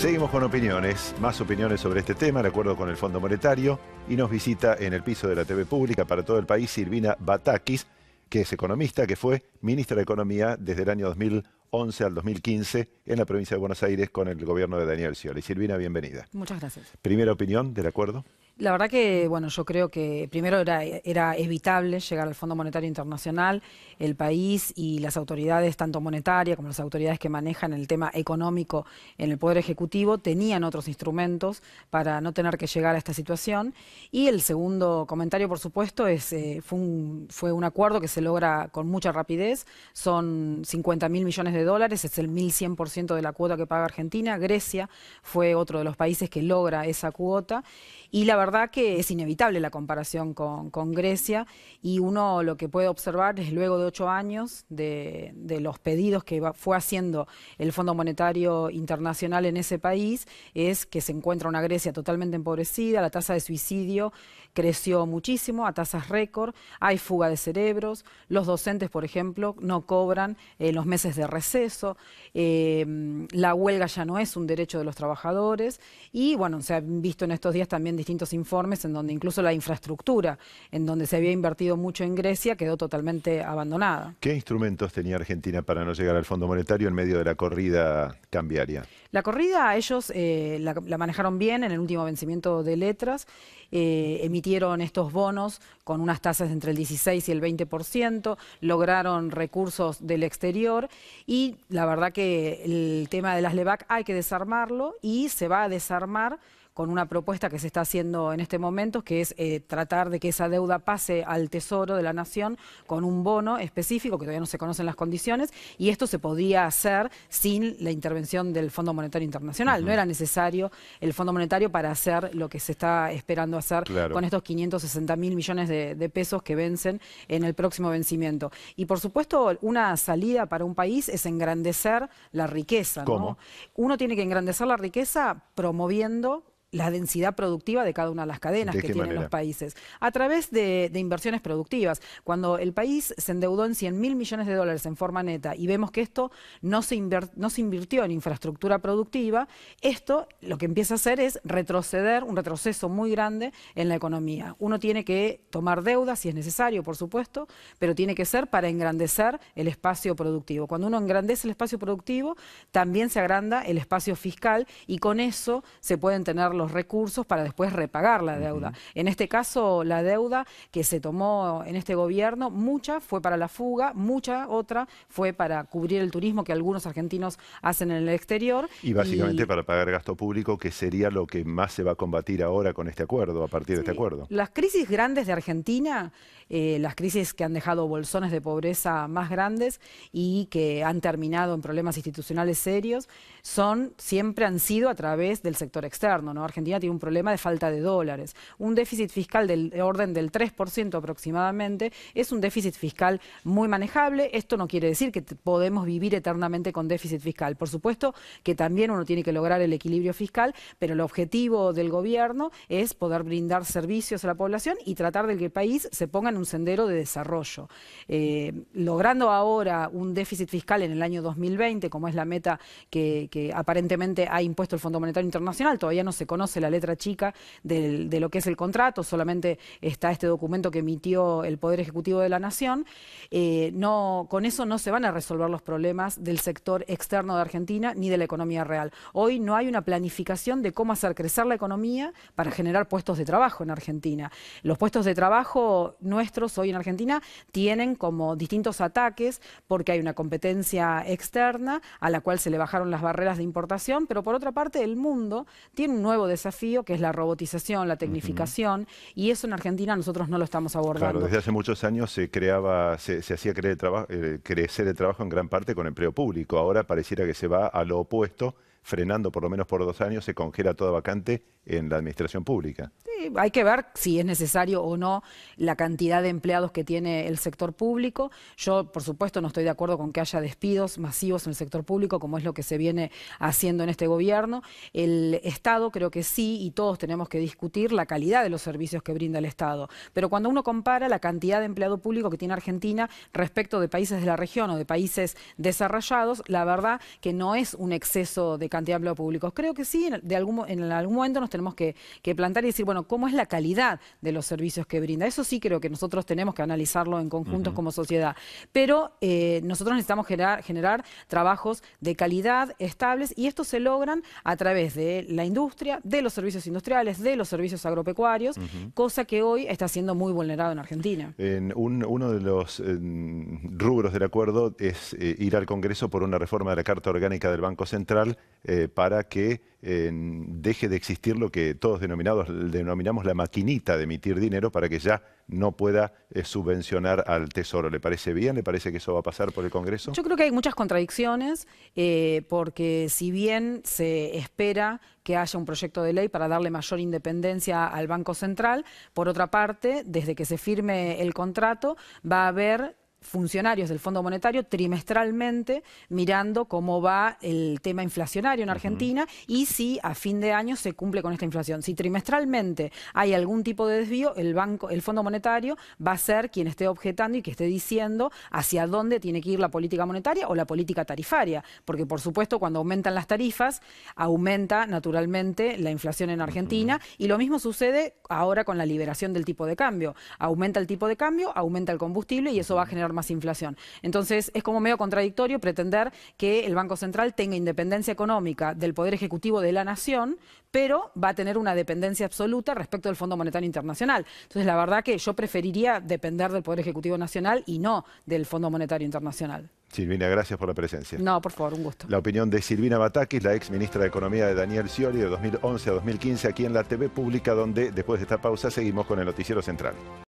Seguimos con opiniones, más opiniones sobre este tema, de acuerdo con el Fondo Monetario, y nos visita en el piso de la TV pública para todo el país Silvina Batakis, que es economista, que fue ministra de Economía desde el año 2011 al 2015 en la provincia de Buenos Aires con el gobierno de Daniel Scioli. Silvina, bienvenida. Muchas gracias. Primera opinión del acuerdo. La verdad que, bueno, yo creo que primero era, era evitable llegar al Fondo Monetario Internacional, el país y las autoridades, tanto monetarias como las autoridades que manejan el tema económico en el Poder Ejecutivo, tenían otros instrumentos para no tener que llegar a esta situación. Y el segundo comentario, por supuesto, es eh, fue, un, fue un acuerdo que se logra con mucha rapidez, son 50 mil millones de dólares, es el 1.100% de la cuota que paga Argentina, Grecia fue otro de los países que logra esa cuota y la verdad que es inevitable la comparación con, Grecia y uno lo que puede observar es luego de ocho años de, los pedidos que fue haciendo el Fondo Monetario Internacional en ese país es que se encuentra una Grecia totalmente empobrecida, la tasa de suicidio creció muchísimo a tasas récord, hay fuga de cerebros, los docentes, por ejemplo, no cobran los meses de receso, em, la huelga ya no es un derecho de los trabajadores y bueno, se han visto en estos días también distintos informes en donde incluso la infraestructura, en donde se había invertido mucho en Grecia, quedó totalmente abandonada. ¿Qué instrumentos tenía Argentina para no llegar al Fondo Monetario en medio de la corrida cambiaria? La corrida ellos eh, la, manejaron bien en el último vencimiento de letras, eh, emitieron estos bonos con unas tasas entre el 16 y el 20%, lograron recursos del exterior y la verdad que el tema de las LEVAC hay que desarmarlo y se va a desarmar con una propuesta que se está haciendo en este momento, que es eh, tratar de que esa deuda pase al Tesoro de la Nación con un bono específico, que todavía no se conocen las condiciones, y esto se podía hacer sin la intervención del Fondo Monetario Internacional. No era necesario el Fondo Monetario para hacer lo que se está esperando hacer con estos 560 mil millones de, pesos que vencen en el próximo vencimiento. Y por supuesto, una salida para un país es engrandecer la riqueza. ¿no? Uno tiene que engrandecer la riqueza promoviendo la densidad productiva de cada una de las cadenas que tienen los países, a través de, inversiones productivas. Cuando el país se endeudó en 100 mil millones de dólares en forma neta y vemos que esto no se, no se invirtió en infraestructura productiva, esto lo que empieza a hacer es retroceder, un retroceso muy grande en la economía. Uno tiene que tomar deuda, si es necesario, por supuesto, pero tiene que ser para engrandecer el espacio productivo. Cuando uno engrandece el espacio productivo, también se agranda el espacio fiscal y con eso se pueden tener los recursos para después repagar la deuda. En este caso, la deuda que se tomó en este gobierno, mucha fue para la fuga, mucha otra fue para cubrir el turismo que algunos argentinos hacen en el exterior. Y básicamente para pagar gasto público, que sería lo que más se va a combatir ahora con este acuerdo, a partir de este acuerdo. Las crisis grandes de Argentina, eh, las crisis que han dejado bolsones de pobreza más grandes y que han terminado en problemas institucionales serios, son siempre han sido a través del sector externo, ¿no? Argentina tiene un problema de falta de dólares. Un déficit fiscal del orden del 3% aproximadamente es un déficit fiscal muy manejable. Esto no quiere decir que podemos vivir eternamente con déficit fiscal. Por supuesto que también uno tiene que lograr el equilibrio fiscal, pero el objetivo del gobierno es poder brindar servicios a la población y tratar de que el país se ponga en un sendero de desarrollo. Eh, logrando ahora un déficit fiscal en el año 2020, como es la meta que, que aparentemente ha impuesto el Fondo Monetario Internacional, todavía no se conoce conoce la letra chica de lo que es el contrato, solamente está este documento que emitió el Poder Ejecutivo de la Nación, eh, no, con eso no se van a resolver los problemas del sector externo de Argentina ni de la economía real. Hoy no hay una planificación de cómo hacer crecer la economía para generar puestos de trabajo en Argentina. Los puestos de trabajo nuestros hoy en Argentina tienen como distintos ataques porque hay una competencia externa a la cual se le bajaron las barreras de importación, pero por otra parte el mundo tiene un nuevo desafío que es la robotización, la tecnificación, y eso en Argentina nosotros no lo estamos abordando. Claro, desde hace muchos años se creaba, se, hacía eh, crecer el trabajo en gran parte con empleo público. Ahora pareciera que se va a lo opuesto frenando por lo menos por dos años, se congela toda vacante en la administración pública. hay que ver si es necesario o no la cantidad de empleados que tiene el sector público. Yo, por supuesto, no estoy de acuerdo con que haya despidos masivos en el sector público, como es lo que se viene haciendo en este gobierno. El Estado creo que sí, y todos tenemos que discutir la calidad de los servicios que brinda el Estado. Pero cuando uno compara la cantidad de empleado público que tiene Argentina respecto de países de la región o de países desarrollados, la verdad que no es un exceso de cantidad de empleos públicos. Creo que sí, de algún, en algún momento nos tenemos que, plantar y decir, bueno, ¿cómo es la calidad de los servicios que brinda? Eso sí creo que nosotros tenemos que analizarlo en conjuntos como sociedad. Pero eh, nosotros necesitamos generar, trabajos de calidad estables y esto se logran a través de la industria, de los servicios industriales, de los servicios agropecuarios, cosa que hoy está siendo muy vulnerado en Argentina. uno de los rubros del acuerdo es eh, ir al Congreso por una reforma de la Carta Orgánica del Banco Central eh, para que eh, deje de existir lo que todos denominados, denominamos la maquinita de emitir dinero para que ya no pueda eh, subvencionar al Tesoro. ¿Le parece bien? ¿Le parece que eso va a pasar por el Congreso? Yo creo que hay muchas contradicciones, porque si bien se espera que haya un proyecto de ley para darle mayor independencia al Banco Central, por otra parte, desde que se firme el contrato va a haber funcionarios del Fondo Monetario trimestralmente mirando cómo va el tema inflacionario en Argentina y si a fin de año se cumple con esta inflación. Si trimestralmente hay algún tipo de desvío, el banco, el Fondo Monetario va a ser quien esté objetando y que esté diciendo hacia dónde tiene que ir la política monetaria o la política tarifaria, porque por supuesto cuando aumentan las tarifas aumenta naturalmente la inflación en Argentina y lo mismo sucede ahora con la liberación del tipo de cambio. Aumenta el tipo de cambio, aumenta el combustible y eso va a generar más inflación. Entonces, es como medio contradictorio pretender que el Banco Central tenga independencia económica del Poder Ejecutivo de la Nación, pero va a tener una dependencia absoluta respecto del Fondo Monetario Internacional. Entonces, la verdad que yo preferiría depender del Poder Ejecutivo Nacional y no del Fondo Monetario Internacional. Silvina, gracias por la presencia. No, por favor, un gusto. La opinión de Silvina Batakis, la ex ministra de Economía de Daniel Scioli de 2011 a 2015, aquí en la TV Pública, donde después de esta pausa seguimos con el Noticiero Central.